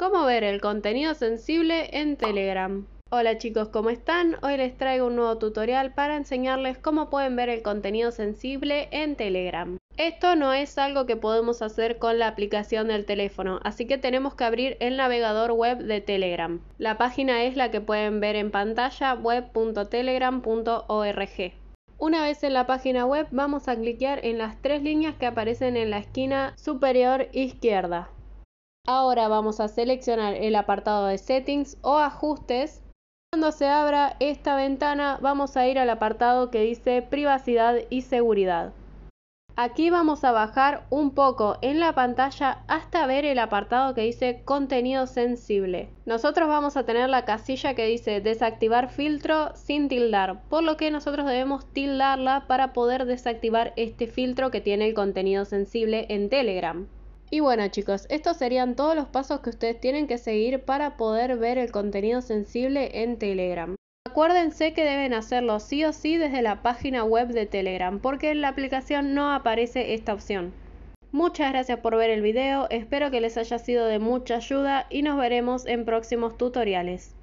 Cómo ver el contenido sensible en Telegram. Hola chicos, ¿cómo están? Hoy les traigo un nuevo tutorial para enseñarles cómo pueden ver el contenido sensible en Telegram. Esto no es algo que podemos hacer con la aplicación del teléfono, así que tenemos que abrir el navegador web de Telegram. La página es la que pueden ver en pantalla web.telegram.org. Una vez en la página web vamos a cliquear en las tres líneas que aparecen en la esquina superior izquierda. Ahora vamos a seleccionar el apartado de Settings o Ajustes. Cuando se abra esta ventana vamos a ir al apartado que dice Privacidad y Seguridad. Aquí vamos a bajar un poco en la pantalla hasta ver el apartado que dice contenido sensible. Nosotros vamos a tener la casilla que dice desactivar filtro sin tildar, por lo que nosotros debemos tildarla para poder desactivar este filtro que tiene el contenido sensible en Telegram. Y bueno chicos, estos serían todos los pasos que ustedes tienen que seguir para poder ver el contenido sensible en Telegram. Acuérdense que deben hacerlo sí o sí desde la página web de Telegram, porque en la aplicación no aparece esta opción. Muchas gracias por ver el video, espero que les haya sido de mucha ayuda y nos veremos en próximos tutoriales.